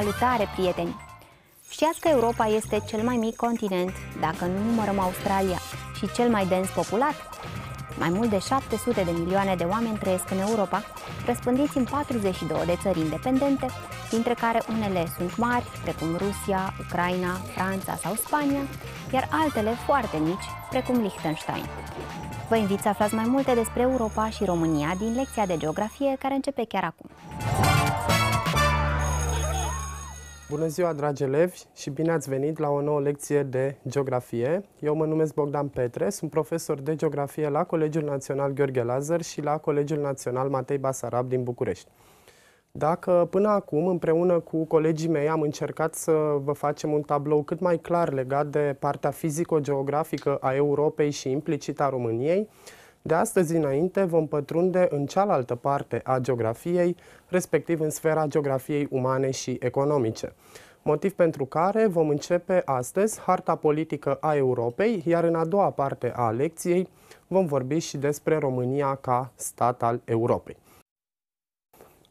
Salutare, prieteni! Știați că Europa este cel mai mic continent, dacă nu numărăm Australia, și cel mai dens populat? Mai mult de 700 de milioane de oameni trăiesc în Europa, răspândiți în 42 de țări independente, dintre care unele sunt mari, precum Rusia, Ucraina, Franța sau Spania, iar altele foarte mici, precum Liechtenstein. Vă invit să aflați mai multe despre Europa și România din lecția de geografie care începe chiar acum. Bună ziua, dragi elevi, și bine ați venit la o nouă lecție de geografie. Eu mă numesc Bogdan Petre, sunt profesor de geografie la Colegiul Național Gheorghe Lazar și la Colegiul Național Matei Basarab din București. Dacă până acum, împreună cu colegii mei, am încercat să vă facem un tablou cât mai clar legat de partea fizico-geografică a Europei și implicit a României, de astăzi înainte vom pătrunde în cealaltă parte a geografiei, respectiv în sfera geografiei umane și economice. Motiv pentru care vom începe astăzi harta politică a Europei, iar în a doua parte a lecției vom vorbi și despre România ca stat al Europei.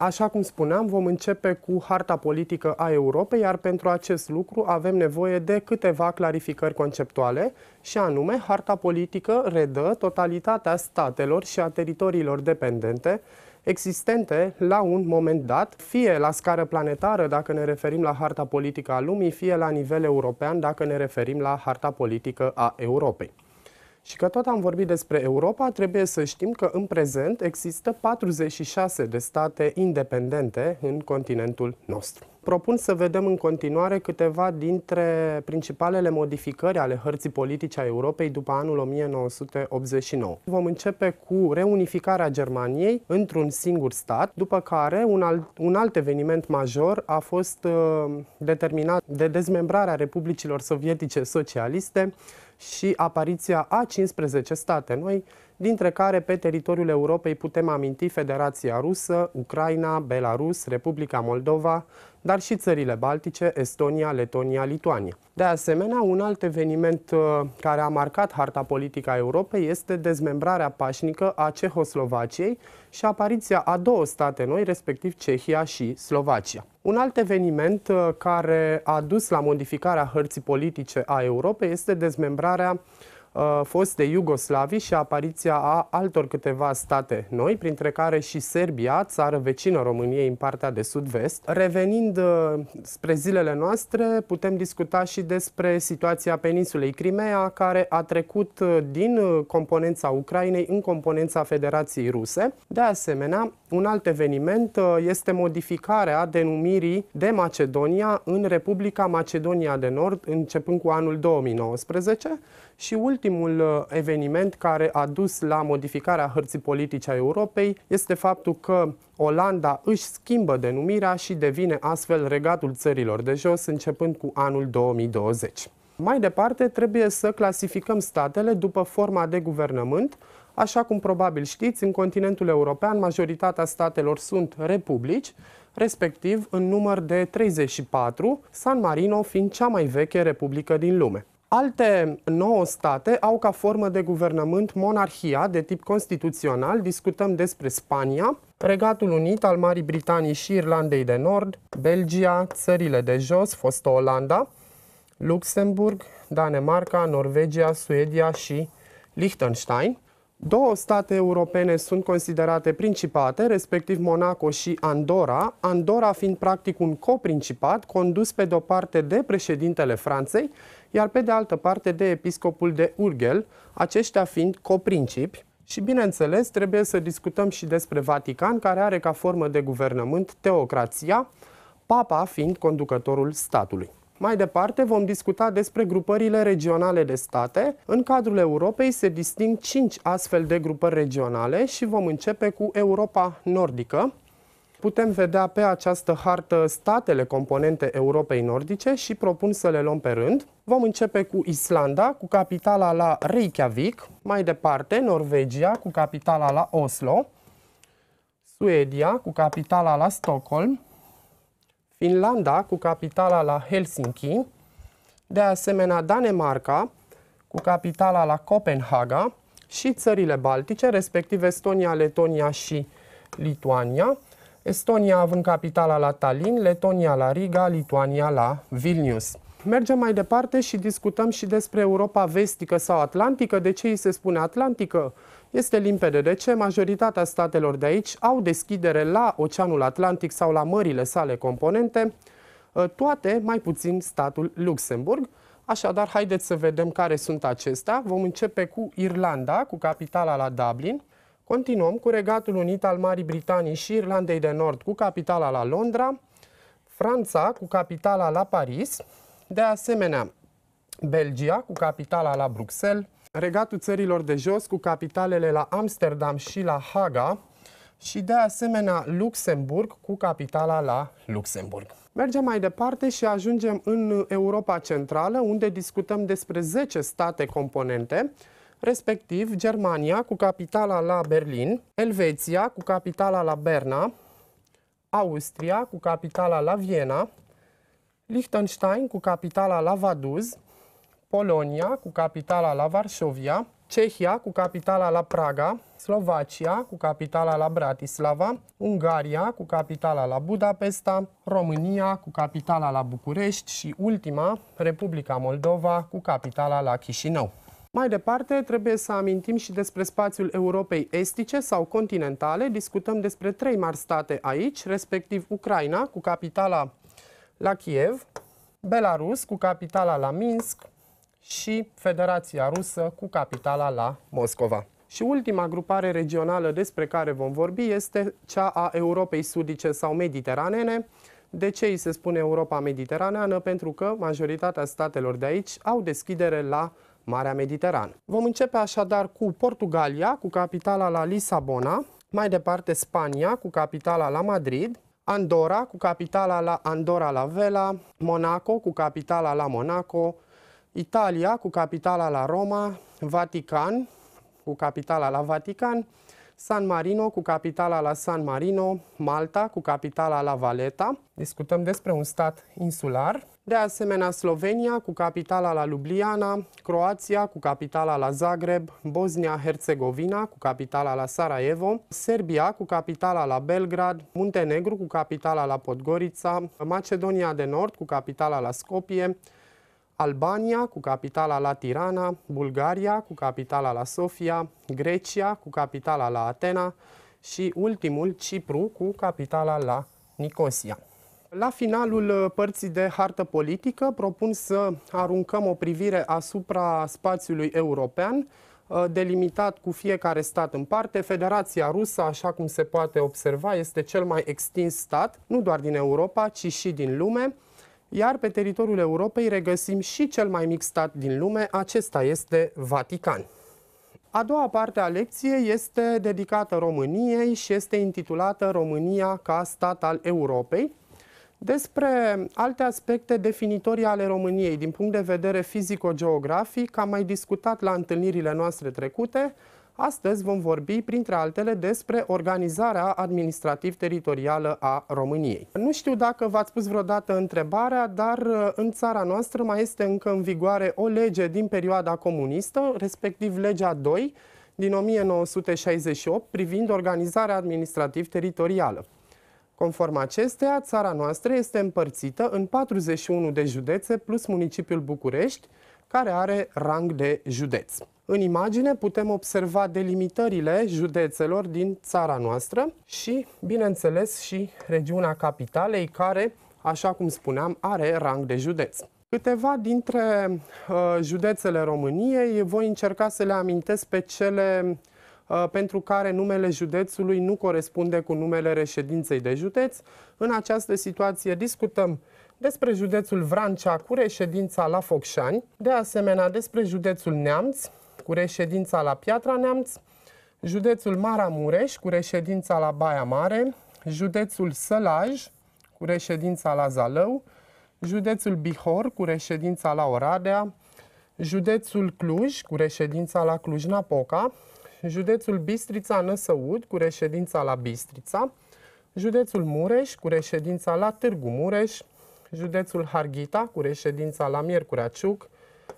Așa cum spuneam, vom începe cu harta politică a Europei, iar pentru acest lucru avem nevoie de câteva clarificări conceptuale, și anume, harta politică redă totalitatea statelor și a teritoriilor dependente existente la un moment dat, fie la scară planetară, dacă ne referim la harta politică a lumii, fie la nivel european, dacă ne referim la harta politică a Europei. Și că tot am vorbit despre Europa, trebuie să știm că în prezent există 46 de state independente în continentul nostru. Propun să vedem în continuare câteva dintre principalele modificări ale hărții politice a Europei după anul 1989. Vom începe cu reunificarea Germaniei într-un singur stat, după care un alt, un alt eveniment major a fost uh, determinat de dezmembrarea Republicilor Sovietice Socialiste și apariția a 15 state. Noi dintre care pe teritoriul Europei putem aminti Federația Rusă, Ucraina, Belarus, Republica Moldova, dar și țările Baltice, Estonia, Letonia, Lituania. De asemenea, un alt eveniment uh, care a marcat harta politică a Europei este dezmembrarea pașnică a Cehoslovaciei și apariția a două state noi, respectiv Cehia și Slovacia. Un alt eveniment uh, care a dus la modificarea hărții politice a Europei este dezmembrarea uh, foste de Iugoslavii și apariția a altor câteva state noi, printre care și Serbia, țară vecină României în partea de sud-vest. Revenind spre zilele noastre, putem discuta și despre situația peninsulei Crimea, care a trecut din componența Ucrainei în componența Federației Ruse. De asemenea, un alt eveniment este modificarea denumirii de Macedonia în Republica Macedonia de Nord, începând cu anul 2019 și ultimul uh, eveniment care a dus la modificarea hărții politice a Europei este faptul că Olanda își schimbă denumirea și devine astfel regatul țărilor de jos începând cu anul 2020. Mai departe, trebuie să clasificăm statele după forma de guvernământ. Așa cum probabil știți, în continentul european majoritatea statelor sunt republici, respectiv în număr de 34, San Marino fiind cea mai veche republică din lume. Alte nouă state au ca formă de guvernământ monarhia de tip constituțional. Discutăm despre Spania, Regatul Unit al Marii Britanii și Irlandei de Nord, Belgia, țările de jos, fostă Olanda, Luxemburg, Danemarca, Norvegia, Suedia și Liechtenstein. Două state europene sunt considerate principate, respectiv Monaco și Andorra, Andorra fiind practic un coprincipat condus pe de-o parte de președintele Franței, iar pe de altă parte de episcopul de Urgel, aceștia fiind coprincipi. Și bineînțeles, trebuie să discutăm și despre Vatican, care are ca formă de guvernământ teocrația, papa fiind conducătorul statului. Mai departe vom discuta despre grupările regionale de state. În cadrul Europei se disting 5 astfel de grupări regionale și vom începe cu Europa Nordică. Putem vedea pe această hartă statele componente Europei Nordice și propun să le luăm pe rând. Vom începe cu Islanda, cu capitala la Reykjavik, mai departe Norvegia, cu capitala la Oslo, Suedia, cu capitala la Stockholm, Finlanda, cu capitala la Helsinki, de asemenea Danemarca, cu capitala la Copenhaga, și țările Baltice, respectiv Estonia, Letonia și Lituania, Estonia având capitala la Tallinn, Letonia la Riga, Lituania la Vilnius. Mergem mai departe și discutăm și despre Europa vestică sau atlantică. De ce îi se spune atlantică? Este limpede de ce majoritatea statelor de aici au deschidere la Oceanul Atlantic sau la mările sale componente, ă, toate mai puțin statul Luxemburg. Așadar, haideți să vedem care sunt acestea. Vom începe cu Irlanda, cu capitala la Dublin. Continuăm cu Regatul Unit al Marii Britanii și Irlandei de Nord, cu capitala la Londra. Franța, cu capitala la Paris. De asemenea, Belgia, cu capitala la Bruxelles regatul țărilor de jos cu capitalele la Amsterdam și la Haga și de asemenea Luxemburg cu capitala la Luxemburg. Mergem mai departe și ajungem în Europa Centrală, unde discutăm despre 10 state componente, respectiv Germania cu capitala la Berlin, Elveția cu capitala la Berna, Austria cu capitala la Viena, Liechtenstein cu capitala la Vaduz, Polonia, cu capitala la Varșovia, Cehia, cu capitala la Praga, Slovacia, cu capitala la Bratislava, Ungaria, cu capitala la Budapesta, România, cu capitala la București și ultima, Republica Moldova, cu capitala la Chișinău. Mai departe, trebuie să amintim și despre spațiul Europei estice sau continentale. Discutăm despre trei mari state aici, respectiv Ucraina, cu capitala la Kiev, Belarus, cu capitala la Minsk, și Federația Rusă cu capitala la Moscova. Și ultima grupare regională despre care vom vorbi este cea a Europei Sudice sau Mediteranene. De ce îi se spune Europa Mediteraneană? Pentru că majoritatea statelor de aici au deschidere la Marea Mediterană. Vom începe așadar cu Portugalia, cu capitala la Lisabona, mai departe Spania, cu capitala la Madrid, Andorra, cu capitala la Andorra la Vela, Monaco, cu capitala la Monaco, Italia cu capitala la Roma, Vatican cu capitala la Vatican, San Marino cu capitala la San Marino, Malta cu capitala la Valeta. Discutăm despre un stat insular. De asemenea, Slovenia cu capitala la Ljubljana, Croația cu capitala la Zagreb, Bosnia-Herzegovina cu capitala la Sarajevo, Serbia cu capitala la Belgrad, Muntenegru cu capitala la Podgorica, Macedonia de Nord cu capitala la Skopje, Albania, cu capitala la Tirana, Bulgaria, cu capitala la Sofia, Grecia, cu capitala la Atena și ultimul, Cipru, cu capitala la Nicosia. La finalul uh, părții de hartă politică propun să aruncăm o privire asupra spațiului european, uh, delimitat cu fiecare stat în parte. Federația Rusă, așa cum se poate observa, este cel mai extins stat, nu doar din Europa, ci și din lume iar pe teritoriul Europei regăsim și cel mai mic stat din lume, acesta este Vatican. A doua parte a lecției este dedicată României și este intitulată România ca stat al Europei. Despre alte aspecte definitorii ale României din punct de vedere fizico-geografic am mai discutat la întâlnirile noastre trecute, Astăzi vom vorbi, printre altele, despre organizarea administrativ-teritorială a României. Nu știu dacă v-ați pus vreodată întrebarea, dar uh, în țara noastră mai este încă în vigoare o lege din perioada comunistă, respectiv legea 2 din 1968 privind organizarea administrativ-teritorială. Conform acesteia, țara noastră este împărțită în 41 de județe plus municipiul București, care are rang de județ. În imagine putem observa delimitările județelor din țara noastră și, bineînțeles, și regiunea capitalei, care, așa cum spuneam, are rang de județ. Câteva dintre uh, județele României voi încerca să le amintesc pe cele uh, pentru care numele județului nu corespunde cu numele reședinței de județ. În această situație discutăm despre județul Vrancea cu reședința la Focșani, de asemenea despre județul Neamț, cu reședința la Piatra Neamț, județul Maramureș cu reședința la Baia Mare, județul Sălaj cu reședința la Zalău, județul Bihor cu reședința la Oradea, județul Cluj cu reședința la Cluj-Napoca, județul Bistrița-Năsăud cu reședința la Bistrița, județul Mureș cu reședința la Târgu Mureș, județul Harghita cu reședința la Miercurea Ciuc,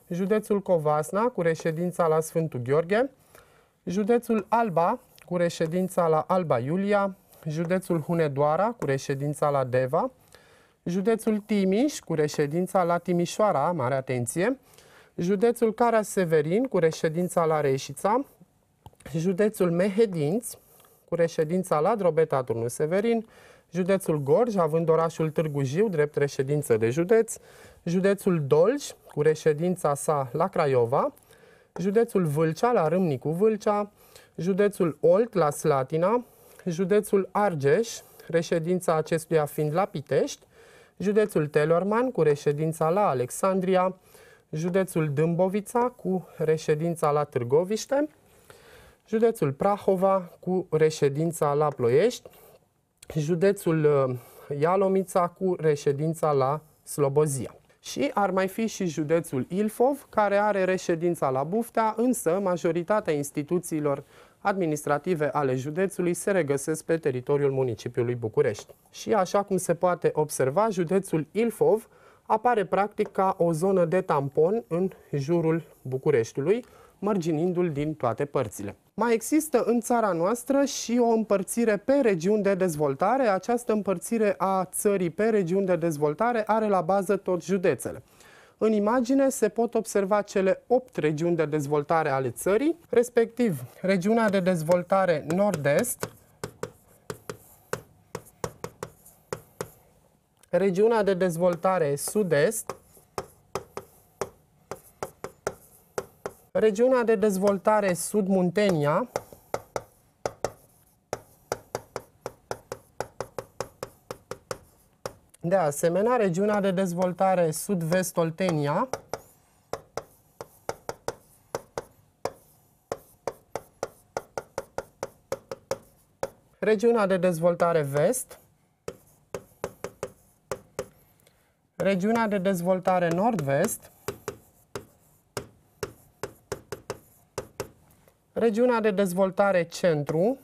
județul Covasna cu reședința la Sfântul Gheorghe, județul Alba cu reședința la Alba Iulia, județul Hunedoara cu reședința la Deva, județul Timiș cu reședința la Timișoara, mare atenție, județul Cara Severin cu reședința la Reșița, județul Mehedinți cu reședința la Drobeta turnu Severin, județul Gorj, având orașul Târgu Jiu drept reședință de județ, județul Dolj, cu reședința sa la Craiova, județul Vâlcea la Râmnicu Vâlcea, județul Olt la Slatina, județul Argeș, reședința acestuia fiind la Pitești, județul Telorman cu reședința la Alexandria, județul Dâmbovița cu reședința la Târgoviște, județul Prahova cu reședința la Ploiești, județul uh, Ialomița cu reședința la Slobozia. Și ar mai fi și județul Ilfov, care are reședința la Buftea, însă majoritatea instituțiilor administrative ale județului se regăsesc pe teritoriul municipiului București. Și așa cum se poate observa, județul Ilfov apare practic ca o zonă de tampon în jurul Bucureștiului, mărginindu-l din toate părțile. Mai există în țara noastră și o împărțire pe regiuni de dezvoltare. Această împărțire a țării pe regiuni de dezvoltare are la bază tot județele. În imagine se pot observa cele 8 regiuni de dezvoltare ale țării, respectiv regiunea de dezvoltare nord-est, regiunea de dezvoltare sud-est, Regiunea de dezvoltare Sud-Muntenia De asemenea, regiunea de dezvoltare Sud-Vest Oltenia Regiunea de dezvoltare Vest Regiunea de dezvoltare Nord-Vest Regiunea de dezvoltare centru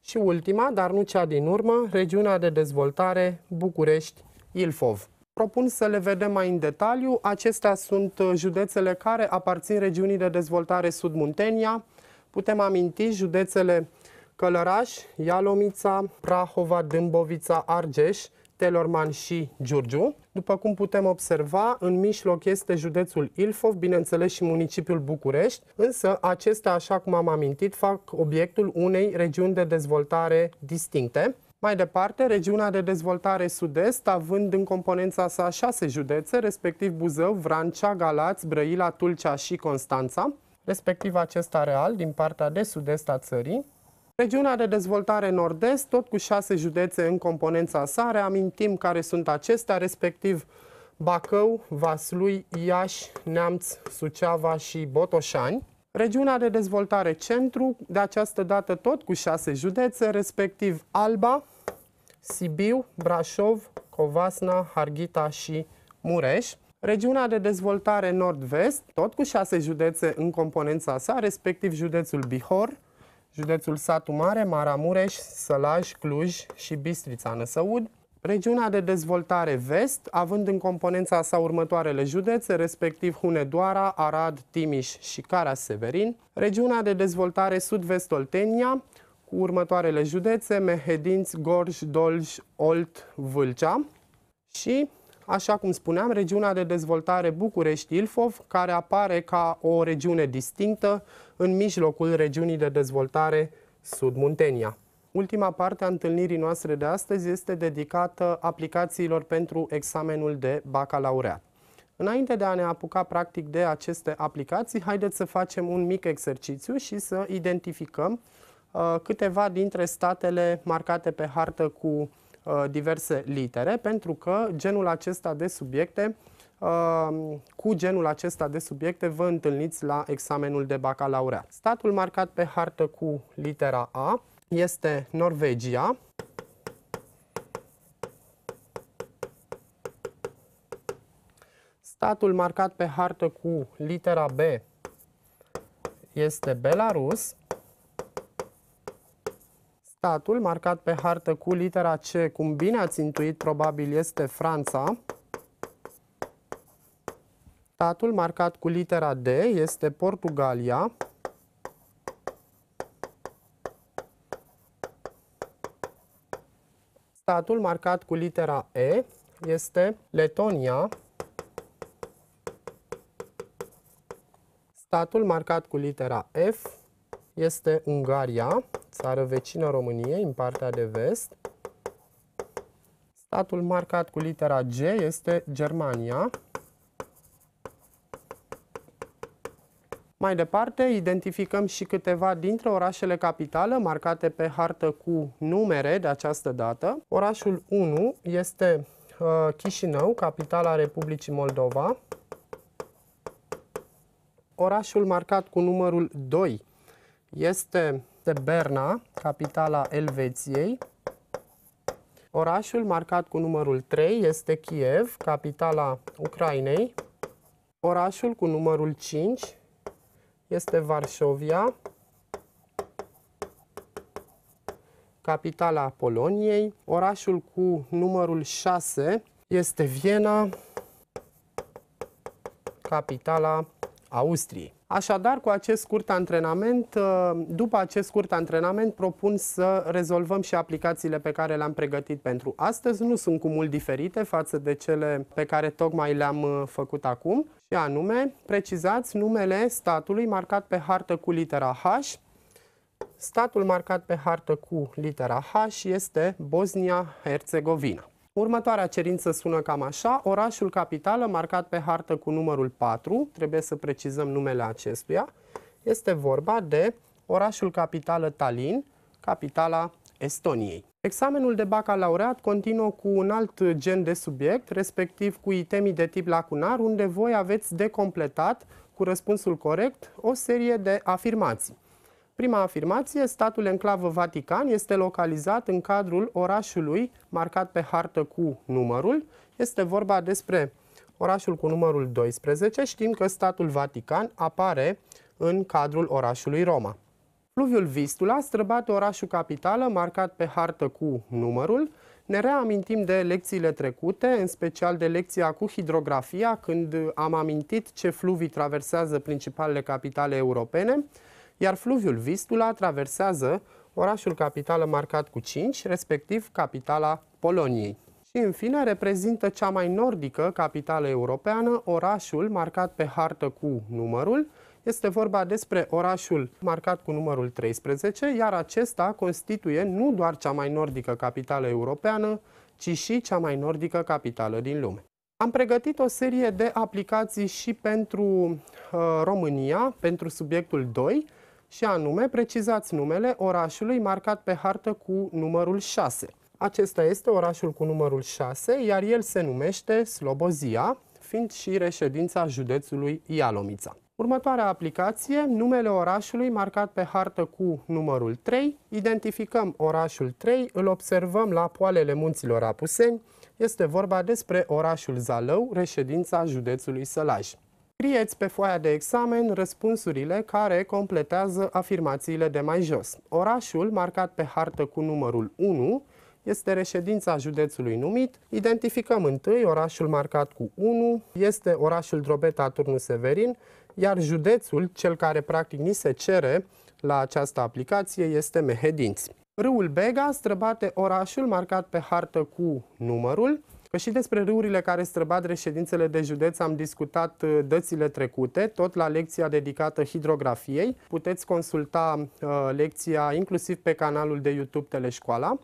și ultima, dar nu cea din urmă, regiunea de dezvoltare București-Ilfov. Propun să le vedem mai în detaliu. Acestea sunt uh, județele care aparțin regiunii de dezvoltare Sud-Muntenia. Putem aminti județele Călăraș, Ialomița, Prahova, Dâmbovița, Argeș, Telorman și Giurgiu. După cum putem observa, în mijloc este județul Ilfov, bineînțeles și municipiul București, însă acestea, așa cum am amintit, fac obiectul unei regiuni de dezvoltare distincte. Mai departe, regiunea de dezvoltare sud-est, având în componența sa șase județe, respectiv Buzău, Vrancea, Galați, Brăila, Tulcea și Constanța, respectiv acesta real din partea de sud-est a țării, Regiunea de dezvoltare nord-est, tot cu șase județe în componența sa, reamintim care sunt acestea, respectiv Bacău, Vaslui, Iași, Neamț, Suceava și Botoșani. Regiunea de dezvoltare centru, de această dată tot cu șase județe, respectiv Alba, Sibiu, Brașov, Covasna, Harghita și Mureș. Regiunea de dezvoltare nord-vest, tot cu șase județe în componența sa, respectiv județul Bihor, județul Satu Mare, Maramureș, Sălaj, Cluj și Bistrița Năsăud, Regiunea de dezvoltare vest, având în componența sa următoarele județe, respectiv Hunedoara, Arad, Timiș și Cara-Severin, regiunea de dezvoltare sud-vest Oltenia, cu următoarele județe, Mehedinți, Gorj, Dolj, Olt, Vâlcea și Așa cum spuneam, regiunea de dezvoltare București-Ilfov, care apare ca o regiune distinctă în mijlocul regiunii de dezvoltare Sud-Muntenia. Ultima parte a întâlnirii noastre de astăzi este dedicată aplicațiilor pentru examenul de bacalaureat. Înainte de a ne apuca practic de aceste aplicații, haideți să facem un mic exercițiu și să identificăm uh, câteva dintre statele marcate pe hartă cu Uh, diverse litere, pentru că genul acesta de subiecte uh, cu genul acesta de subiecte vă întâlniți la examenul de bacalaureat. Statul marcat pe hartă cu litera A este Norvegia, Statul marcat pe hartă cu litera B este Belarus. Statul marcat pe hartă cu litera C, cum bine ați intuit, probabil este Franța. Statul marcat cu litera D este Portugalia. Statul marcat cu litera E este Letonia. Statul marcat cu litera F este Ungaria țară vecină României, în partea de vest. Statul marcat cu litera G este Germania. Mai departe, identificăm și câteva dintre orașele capitală marcate pe hartă cu numere de această dată. Orașul 1 este uh, Chișinău, capitala Republicii Moldova. Orașul marcat cu numărul 2 este este Berna, capitala Elveției. Orașul marcat cu numărul 3 este Kiev, capitala Ucrainei. Orașul cu numărul 5 este Varșovia, capitala Poloniei. Orașul cu numărul 6 este Viena, capitala Austriei. Așadar, cu acest scurt antrenament, uh, după acest scurt antrenament, propun să rezolvăm și aplicațiile pe care le-am pregătit pentru astăzi. Nu sunt cu mult diferite față de cele pe care tocmai le-am uh, făcut acum. Și anume, precizați numele statului marcat pe hartă cu litera H. Statul marcat pe hartă cu litera H este Bosnia-Herzegovina. Următoarea cerință sună cam așa, orașul capitală marcat pe hartă cu numărul 4, trebuie să precizăm numele acestuia, este vorba de orașul capitală Tallinn, capitala Estoniei. Examenul de bacalaureat continuă cu un alt gen de subiect, respectiv cu itemii de tip lacunar, unde voi aveți de completat cu răspunsul corect o serie de afirmații. Prima afirmație, statul enclavă Vatican este localizat în cadrul orașului marcat pe hartă cu numărul. Este vorba despre orașul cu numărul 12. Știm că statul Vatican apare în cadrul orașului Roma. Fluviul Vistula străbate orașul capitală marcat pe hartă cu numărul. Ne reamintim de lecțiile trecute, în special de lecția cu hidrografia, când am amintit ce fluvii traversează principalele capitale europene iar fluviul Vistula traversează orașul capitală marcat cu 5, respectiv capitala Poloniei. Și în fine reprezintă cea mai nordică capitală europeană, orașul marcat pe hartă cu numărul. Este vorba despre orașul marcat cu numărul 13, iar acesta constituie nu doar cea mai nordică capitală europeană, ci și cea mai nordică capitală din lume. Am pregătit o serie de aplicații și pentru uh, România, pentru subiectul 2, și anume precizați numele orașului marcat pe hartă cu numărul 6. Acesta este orașul cu numărul 6, iar el se numește Slobozia, fiind și reședința județului Ialomița. Următoarea aplicație, numele orașului marcat pe hartă cu numărul 3. Identificăm orașul 3, îl observăm la poalele munților Apuseni. Este vorba despre orașul Zalău, reședința județului Sălaj. Scrieți pe foaia de examen răspunsurile care completează afirmațiile de mai jos. Orașul, marcat pe hartă cu numărul 1, este reședința județului numit. Identificăm întâi orașul marcat cu 1, este orașul Drobeta Turnu Severin, iar județul, cel care practic ni se cere la această aplicație, este Mehedinți. Râul Bega străbate orașul marcat pe hartă cu numărul Că și despre râurile care străbat reședințele de județ am discutat uh, dățile trecute, tot la lecția dedicată hidrografiei. Puteți consulta uh, lecția inclusiv pe canalul de YouTube Teleșcoala.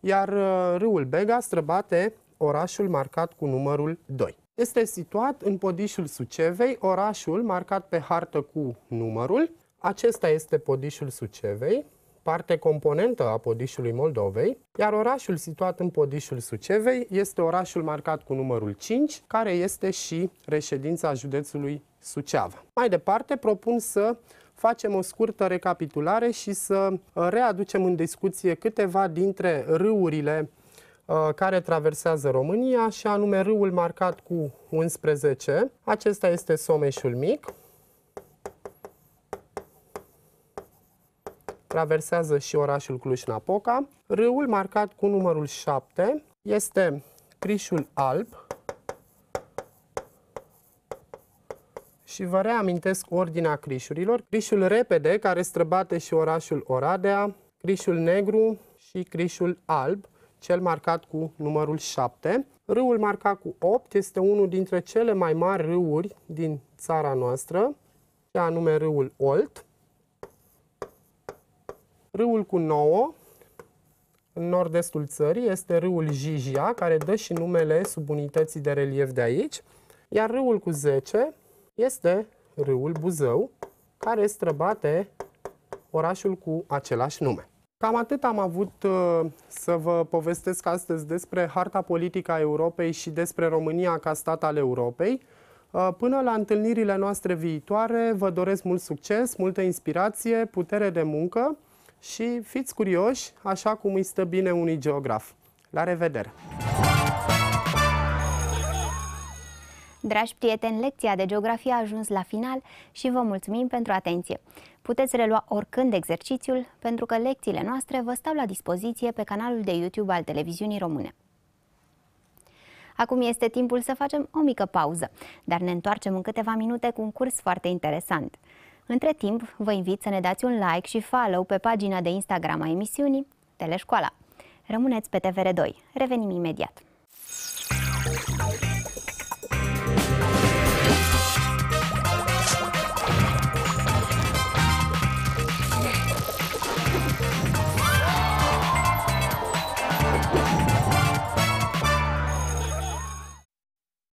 Iar uh, râul Bega străbate orașul marcat cu numărul 2. Este situat în podișul Sucevei, orașul marcat pe hartă cu numărul. Acesta este podișul Sucevei, parte componentă a Podișului Moldovei, iar orașul situat în Podișul Sucevei este orașul marcat cu numărul 5, care este și reședința județului Suceava. Mai departe, propun să facem o scurtă recapitulare și să uh, readucem în discuție câteva dintre râurile uh, care traversează România, și anume râul marcat cu 11. Acesta este Someșul Mic, traversează și orașul Cluj-Napoca. Râul marcat cu numărul 7 este Crișul Alb. Și vă reamintesc ordinea crișurilor. Crișul repede, care străbate și orașul Oradea, crișul negru și crișul alb, cel marcat cu numărul 7. Râul marcat cu 8 este unul dintre cele mai mari râuri din țara noastră, și anume râul Olt. Râul cu 9, în nord-estul țării, este râul Jijia, care dă și numele subunității de relief de aici, iar râul cu 10 este râul Buzău, care străbate orașul cu același nume. Cam atât am avut uh, să vă povestesc astăzi despre harta politică a Europei și despre România ca stat al Europei. Uh, până la întâlnirile noastre viitoare, vă doresc mult succes, multă inspirație, putere de muncă și fiți curioși, așa cum îi stă bine unui geograf. La revedere! Dragi prieteni, lecția de geografie a ajuns la final și vă mulțumim pentru atenție. Puteți relua oricând exercițiul, pentru că lecțiile noastre vă stau la dispoziție pe canalul de YouTube al televiziunii române. Acum este timpul să facem o mică pauză, dar ne întoarcem în câteva minute cu un curs foarte interesant. Între timp, vă invit să ne dați un like și follow pe pagina de Instagram a emisiunii Teleșcoala. Rămâneți pe TVR2. Revenim imediat.